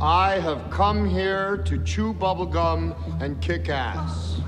I have come here to chew bubblegum and kick ass.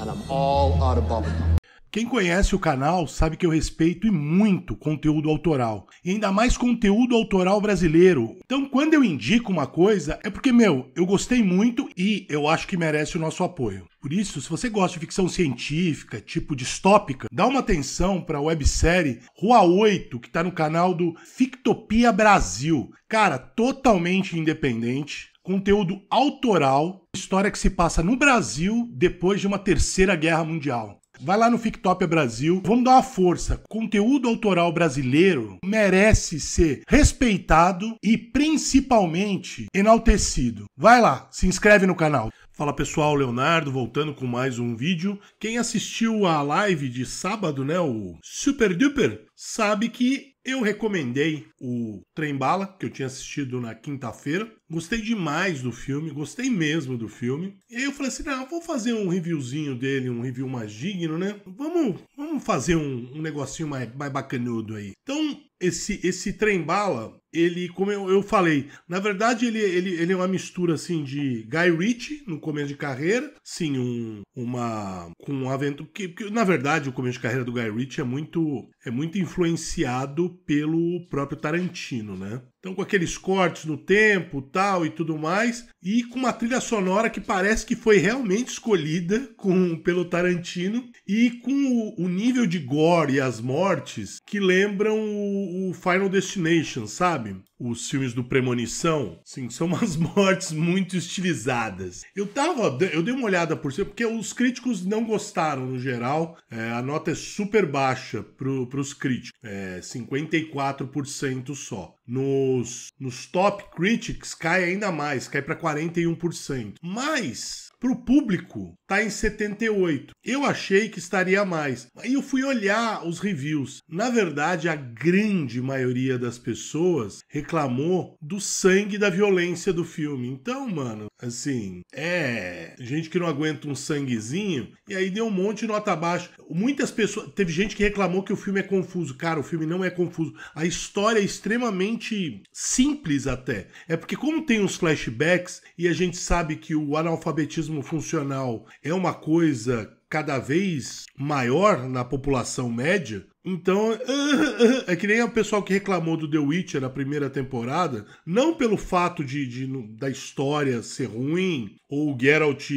And I'm all out of bubblegum. Quem conhece o canal sabe que eu respeito e muito conteúdo autoral, e ainda mais conteúdo autoral brasileiro. Então, quando eu indico uma coisa, é porque, meu, eu gostei muito e eu acho que merece o nosso apoio. Por isso, se você gosta de ficção científica, tipo distópica, dá uma atenção para a websérie Rua 8, que está no canal do Fictopia Brasil. Cara, totalmente independente, conteúdo autoral, história que se passa no Brasil depois de uma terceira guerra mundial. Vai lá no Fictopia Brasil, vamos dar uma força. Conteúdo autoral brasileiro merece ser respeitado e principalmente enaltecido. Vai lá, se inscreve no canal. Fala pessoal, Leonardo voltando com mais um vídeo. Quem assistiu a live de sábado, né, o Super Duper, sabe que eu recomendei o Trem Bala, que eu tinha assistido na quinta-feira. Gostei demais do filme, gostei mesmo do filme. E aí eu falei assim: não, ah, vou fazer um reviewzinho dele, um review mais digno, né? Vamos, vamos fazer um, um negocinho mais, mais bacanudo aí. Então, esse, esse trem-bala, ele, como eu, eu falei, na verdade ele, ele, ele é uma mistura assim de Guy Ritchie no começo de carreira, sim, um, uma com um avento que, que, na verdade o começo de carreira do Guy Ritchie é muito é muito influenciado pelo próprio Tarantino, né? Então, com aqueles cortes no tempo, tal e tudo mais, e com uma trilha sonora que parece que foi realmente escolhida com, pelo Tarantino e com o, o nível de gore e as mortes que lembram o, o Final Destination, sabe? os filmes do Premonição, sim, são umas mortes muito estilizadas. Eu tava, eu dei uma olhada por cima, porque os críticos não gostaram no geral. É, a nota é super baixa para os críticos, é 54% só. Nos, nos top critics cai ainda mais, cai para 41%. Mas para o público, tá em 78. Eu achei que estaria mais. Aí eu fui olhar os reviews. Na verdade, a grande maioria das pessoas reclamou do sangue da violência do filme. Então, mano, assim, é gente que não aguenta um sanguezinho e aí deu um monte de nota abaixo. Muitas pessoas, teve gente que reclamou que o filme é confuso. Cara, o filme não é confuso. A história é extremamente simples até. É porque como tem uns flashbacks e a gente sabe que o analfabetismo funcional é uma coisa cada vez maior na população média, então, é que nem o pessoal que reclamou do The Witcher a primeira temporada, não pelo fato de, de da história ser ruim ou o Geralt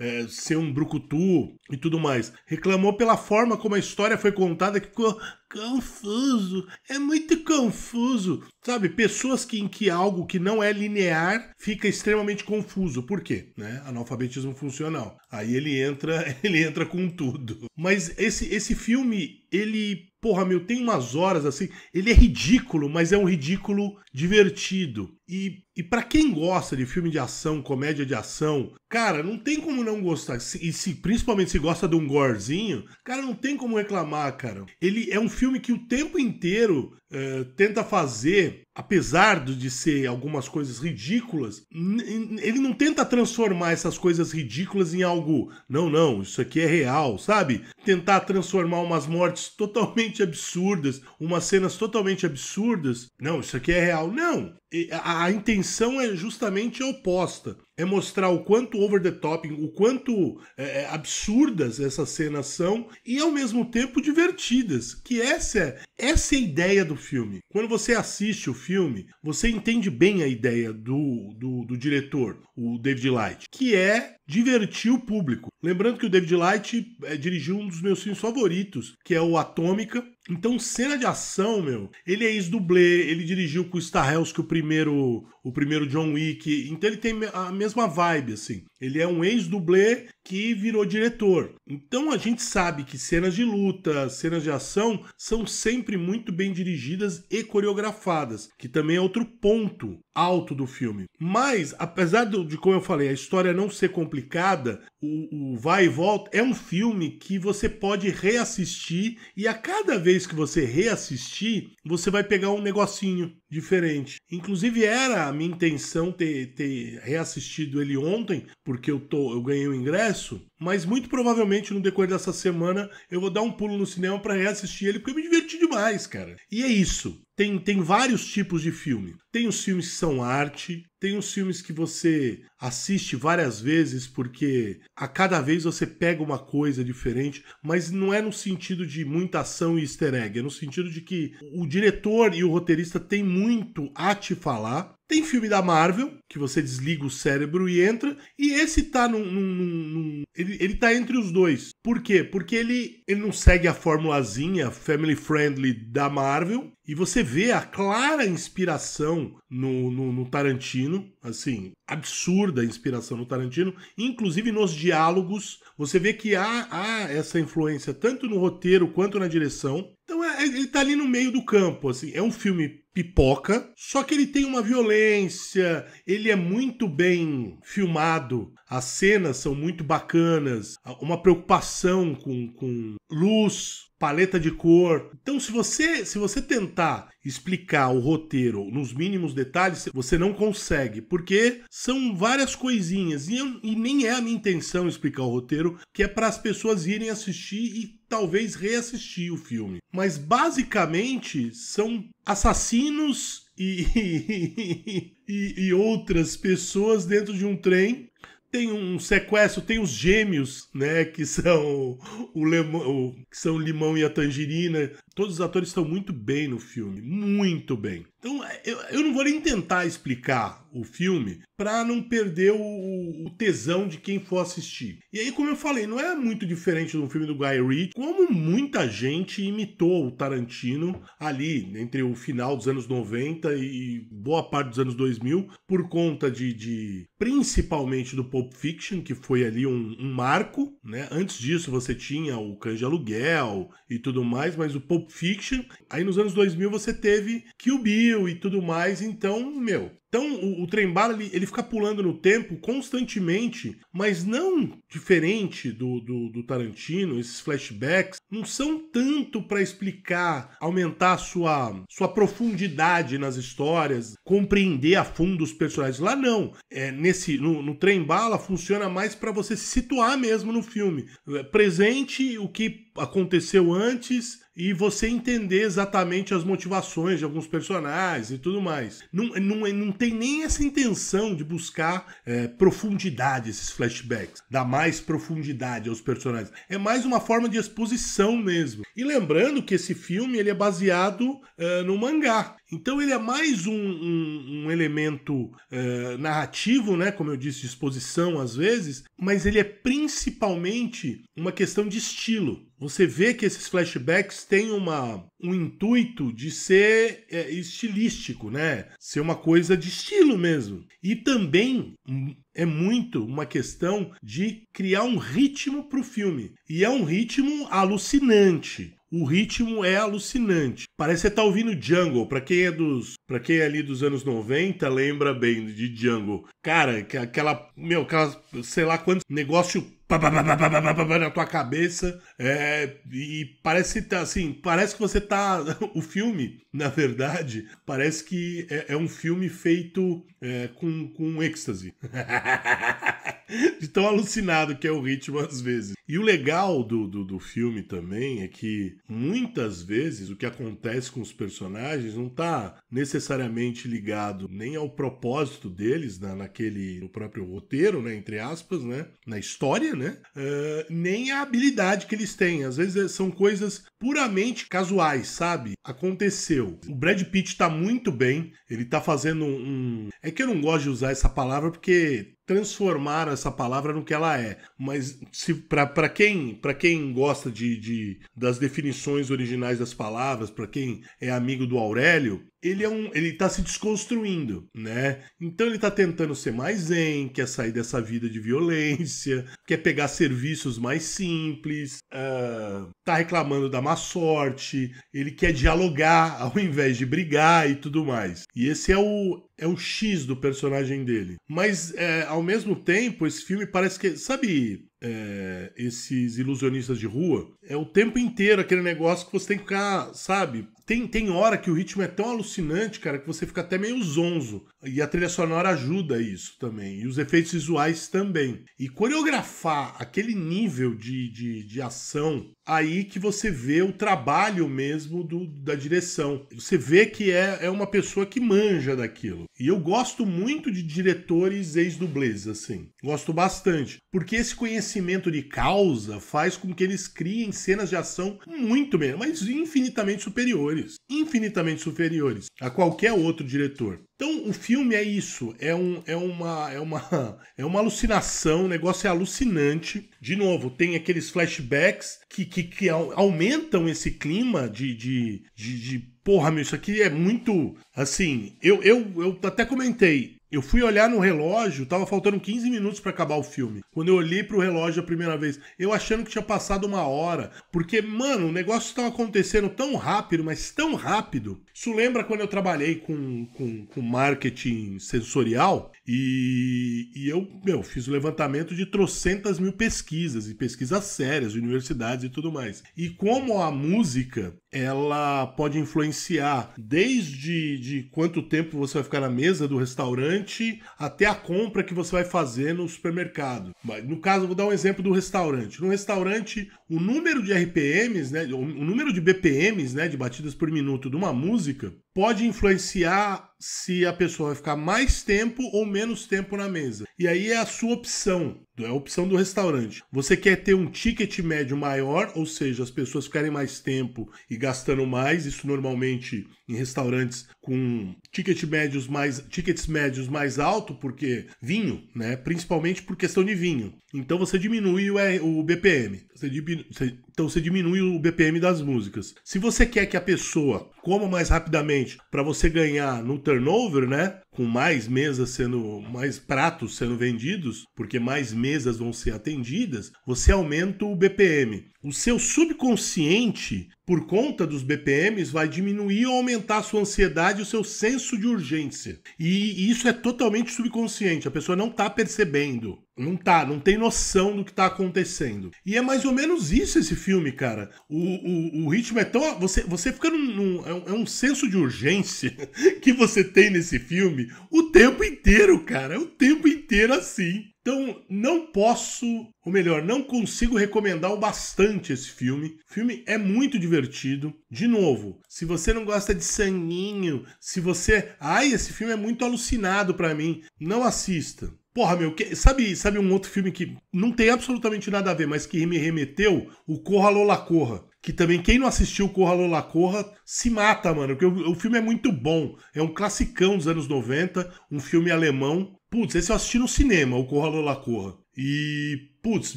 é, ser um brucutu e tudo mais, reclamou pela forma como a história foi contada que ficou confuso, é muito confuso. Sabe, pessoas que, em que algo que não é linear fica extremamente confuso. Por quê? Né? Analfabetismo funcional. Aí ele entra, ele entra com tudo. Mas esse, esse filme ele, porra, meu, tem umas horas assim. Ele é ridículo, mas é um ridículo divertido. E, e para quem gosta de filme de ação, comédia de ação, cara, não tem como não gostar. E se, principalmente se gosta de um gorezinho cara, não tem como reclamar, cara. Ele é um filme que o tempo inteiro uh, tenta fazer, apesar de ser algumas coisas ridículas, ele não tenta transformar essas coisas ridículas em algo, não, não, isso aqui é real, sabe? Tentar transformar umas mortes totalmente absurdas, umas cenas totalmente absurdas, não, isso aqui é real legal. Não! A, a intenção é justamente a oposta. É mostrar o quanto over the top, o quanto é, é, absurdas essas cenas são e ao mesmo tempo divertidas. Que essa é, essa é a ideia do filme. Quando você assiste o filme, você entende bem a ideia do, do, do diretor, o David Light, que é divertir o público. Lembrando que o David Light é, dirigiu um dos meus filmes favoritos, que é o Atômica, então, cena de ação, meu, ele é ex-dublê, ele dirigiu com o que o primeiro, o primeiro John Wick, então ele tem a mesma vibe, assim. Ele é um ex-dublê que virou diretor. Então a gente sabe que cenas de luta, cenas de ação são sempre muito bem dirigidas e coreografadas, que também é outro ponto alto do filme. Mas, apesar de, como eu falei, a história não ser complicada, o, o Vai e Volta é um filme que você pode reassistir e a cada vez que você reassistir, você vai pegar um negocinho diferente. Inclusive era a minha intenção ter, ter reassistido ele ontem, porque eu, tô, eu ganhei o ingresso mas muito provavelmente no decorrer dessa semana eu vou dar um pulo no cinema para reassistir ele, porque eu me diverti demais, cara. E é isso. Tem, tem vários tipos de filme. Tem os filmes que são arte, tem os filmes que você assiste várias vezes porque a cada vez você pega uma coisa diferente, mas não é no sentido de muita ação e easter egg, é no sentido de que o diretor e o roteirista têm muito a te falar. Tem filme da Marvel, que você desliga o cérebro e entra, e esse tá num. num, num ele, ele tá entre os dois. Por quê? Porque ele, ele não segue a formulazinha family friendly da Marvel, e você vê a clara inspiração no, no, no, Tarantino, assim, absurda inspiração no Tarantino, inclusive nos diálogos. Você vê que há, há essa influência tanto no roteiro quanto na direção. Então é, é, ele tá ali no meio do campo, assim. É um filme pipoca, só que ele tem uma violência, ele é muito bem filmado, as cenas são muito bacanas, uma preocupação com, com luz, paleta de cor. Então, se você se você tentar explicar o roteiro nos mínimos detalhes, você não consegue, porque são várias coisinhas. E, eu, e nem é a minha intenção explicar o roteiro, que é para as pessoas irem assistir e talvez reassistir o filme. Mas basicamente são assassinos e, e, e outras pessoas dentro de um trem tem um sequestro, tem os gêmeos, né, que são o, limão, que são o limão e a tangerina, Todos os atores estão muito bem no filme, muito bem. Então, é, eu, eu não vou nem tentar explicar o filme para não perder o, o, tesão de quem for assistir. E aí, como eu falei, não é muito diferente do filme do Guy Ritchie, como muita gente imitou o Tarantino ali entre o final dos anos 90 e boa parte dos anos 2000, por conta de, de principalmente do Pulp Fiction, que foi ali um, um marco, né? Antes disso você tinha o Cães de Aluguel e tudo mais, mas o Pulp Pulp Fiction. Aí nos anos 2000 você teve Kill Bill e tudo mais, então, meu, então o, o trem-bala ele, ele fica pulando no tempo constantemente, mas não diferente do, do, do Tarantino, esses flashbacks não são tanto para explicar, aumentar sua, sua profundidade nas histórias, compreender a fundo os personagens. Lá não. É, nesse No, no trem-bala funciona mais para você se situar mesmo no filme. É, presente o que aconteceu antes, e você entender exatamente as motivações de alguns personagens e tudo mais. Não, não, é, não tem nem essa intenção de buscar é, profundidade esses flashbacks, dar mais profundidade aos personagens. É mais uma forma de exposição mesmo. E lembrando que esse filme ele é baseado é, no mangá. Então ele é mais um, um, um elemento é, narrativo, né? Como eu disse, de exposição às vezes, mas ele é principalmente uma questão de estilo. Você vê que esses flashbacks têm uma, um intuito de ser é, estilístico, né? Ser uma coisa de estilo mesmo. E também hum, é muito uma questão de criar um ritmo para o filme. E é um ritmo alucinante. O ritmo é alucinante. Parece que você tá ouvindo Jungle. Para quem é dos. para quem é ali dos anos 90, lembra bem de Jungle. Cara, aquela. Meu, aquela, sei lá quantos negócio na tua cabeça é, e parece tá, assim parece que você tá o filme na verdade parece que é, é um filme feito é, com com êxtase de tão alucinado que é o ritmo às vezes e o legal do, do, do, filme também é que muitas vezes o que acontece com os personagens não está necessariamente ligado nem ao propósito deles na, naquele no próprio roteiro, né, entre aspas, né, na história, né, uh, nem a habilidade que eles têm. Às vezes eh, são coisas puramente casuais, sabe? Aconteceu. O Brad Pitt está muito bem. Ele está fazendo um. É que eu não gosto de usar essa palavra porque transformar essa palavra no que ela é. Mas se para para quem, para quem gosta de, de, das definições originais das palavras, para quem é amigo do Aurélio, ele é um, ele tá se desconstruindo, né? Então ele tá tentando ser mais zen, quer sair dessa vida de violência, quer pegar serviços mais simples, uh, tá reclamando da má sorte, ele quer dialogar ao invés de brigar e tudo mais. E esse é o é o X do personagem dele. Mas é, ao mesmo tempo, esse filme parece que sabe é, esses ilusionistas de rua é o tempo inteiro aquele negócio que você tem que ficar, sabe? Tem, tem hora que o ritmo é tão alucinante alucinante, cara, que você fica até meio zonzo. E a trilha sonora ajuda isso também. E os efeitos visuais também. E coreografar aquele nível de, de, de ação, aí que você vê o trabalho mesmo do, da direção. Você vê que é, é uma pessoa que manja daquilo. E eu gosto muito de diretores ex-dublês, assim. Gosto bastante. Porque esse conhecimento de causa faz com que eles criem cenas de ação muito melhor, mas infinitamente superiores. Infinitamente superiores a qualquer outro diretor. Então, o filme é isso, é, um, é, uma, é, uma, é uma alucinação, o negócio é alucinante. De novo, tem aqueles flashbacks que, que, que aumentam esse clima de, de, de, de porra, meu, isso aqui é muito. Assim, eu, eu, eu até comentei. Eu fui olhar no relógio, tava faltando 15 minutos para acabar o filme. Quando eu olhei pro relógio a primeira vez, eu achando que tinha passado uma hora. Porque, mano, o negócio tava acontecendo tão rápido, mas tão rápido. Isso lembra quando eu trabalhei com, com, com marketing sensorial e, e eu, meu, fiz o levantamento de trocentas mil pesquisas e pesquisas sérias, universidades e tudo mais. E como a música ela pode influenciar desde de quanto tempo você vai ficar na mesa do restaurante até a compra que você vai fazer no supermercado. no caso, vou dar um exemplo do restaurante. No restaurante, o número de RPMs, né, o número de BPMs, né, de batidas por minuto de uma música, pode influenciar se a pessoa vai ficar mais tempo ou menos tempo na mesa. E aí é a sua opção, é a opção do restaurante. Você quer ter um ticket médio maior, ou seja, as pessoas ficarem mais tempo e gastando mais, isso normalmente em restaurantes com ticket médios mais, tickets médios mais alto, porque vinho, né? Principalmente por questão de vinho. Então você diminui o, o BPM. Você diminui, você, então você diminui o BPM das músicas. Se você quer que a pessoa coma mais rapidamente para você ganhar no turnover, né? com mais mesas sendo, mais pratos sendo vendidos, porque mais mesas vão ser atendidas, você aumenta o BPM. O seu subconsciente, por conta dos BPMs, vai diminuir ou aumentar a sua ansiedade, o seu senso de urgência. E isso é totalmente subconsciente, a pessoa não está percebendo. Não tá, não tem noção do que tá acontecendo. E é mais ou menos isso esse filme, cara. O, o, o ritmo é tão. Você, você fica num. num é, um, é, um, senso de urgência que você tem nesse filme o tempo inteiro, cara. é O tempo inteiro assim. Então, não posso, ou melhor, não consigo recomendar o bastante esse filme. O filme é muito divertido. De novo, se você não gosta de sanguinho, se você. Ai, esse filme é muito alucinado para mim. Não assista. Porra, meu, que, sabe, sabe um outro filme que não tem absolutamente nada a ver, mas que me remeteu? O Corra Lola Corra. Que também, quem não assistiu Corra Lola Corra, se mata, mano. Porque o, o filme é muito bom. É um classicão dos anos 90, um filme alemão. Putz, esse eu assisti no cinema, o Corra Lola Corra. E, putz,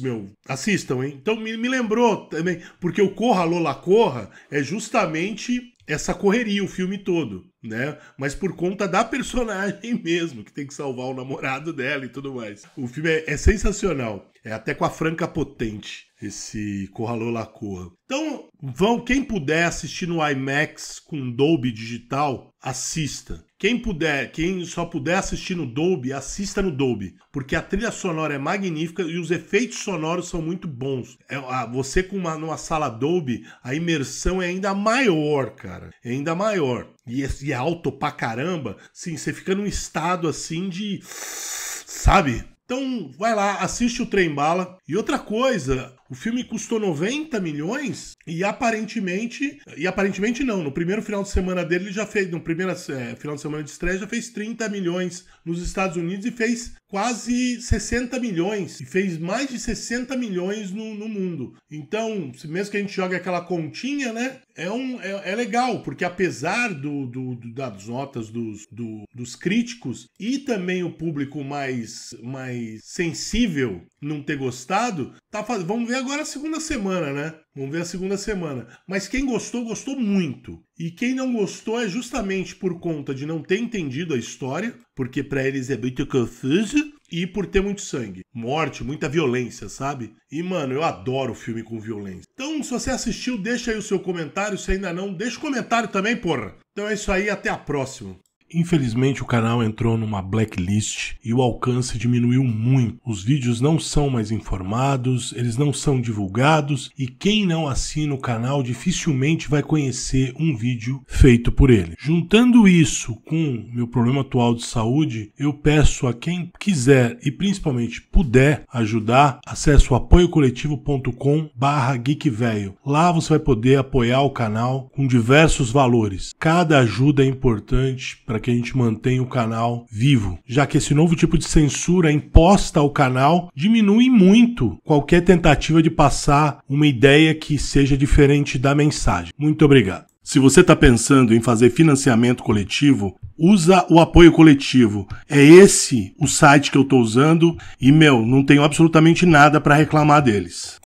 meu, assistam, hein? Então me, me lembrou também, porque o Corra Lola Corra é justamente essa correria o filme todo, né? Mas por conta da personagem mesmo, que tem que salvar o namorado dela e tudo mais. O filme é, é sensacional. É até com a Franca Potente, esse Corralô Lacorra. Então, Vão, quem puder assistir no IMAX com Dolby Digital, assista. Quem puder, quem só puder assistir no Dolby, assista no Dolby, porque a trilha sonora é magnífica e os efeitos sonoros são muito bons. É, você com uma numa sala Dolby, a imersão é ainda maior, cara, é ainda maior. E é, e é alto pra caramba, sim, você fica num estado assim de sabe? Então, vai lá, assiste o Trem Bala. E outra coisa, o filme custou 90 milhões e aparentemente. E aparentemente não. No primeiro final de semana dele, ele já fez. No primeiro é, final de semana de estreia, já fez 30 milhões nos Estados Unidos e fez quase 60 milhões. E fez mais de 60 milhões no, no mundo. Então, mesmo que a gente jogue aquela continha, né? É, um, é, é legal, porque apesar do, do, do das notas dos, do, dos críticos e também o público mais, mais sensível não ter gostado, tá, vamos ver agora é a segunda semana, né? Vamos ver a segunda semana. Mas quem gostou, gostou muito. E quem não gostou é justamente por conta de não ter entendido a história, porque para eles é muito confuso, e por ter muito sangue, morte, muita violência, sabe? E mano, eu adoro filme com violência. Então, se você assistiu, deixa aí o seu comentário. Se ainda não, deixa o comentário também, porra. Então é isso aí, até a próxima. Infelizmente, o canal entrou numa blacklist e o alcance diminuiu muito. Os vídeos não são mais informados, eles não são divulgados e quem não assina o canal dificilmente vai conhecer um vídeo feito por ele. Juntando isso com meu problema atual de saúde, eu peço a quem quiser e principalmente puder ajudar, acesse o apoiocoletivo.com/geekvelho. Lá você vai poder apoiar o canal com diversos valores. Cada ajuda é importante para para que a gente mantenha o canal vivo, já que esse novo tipo de censura imposta ao canal diminui muito qualquer tentativa de passar uma ideia que seja diferente da mensagem. Muito obrigado. Se você está pensando em fazer financiamento coletivo, usa o apoio coletivo. É esse o site que eu estou usando e, meu, não tenho absolutamente nada para reclamar deles.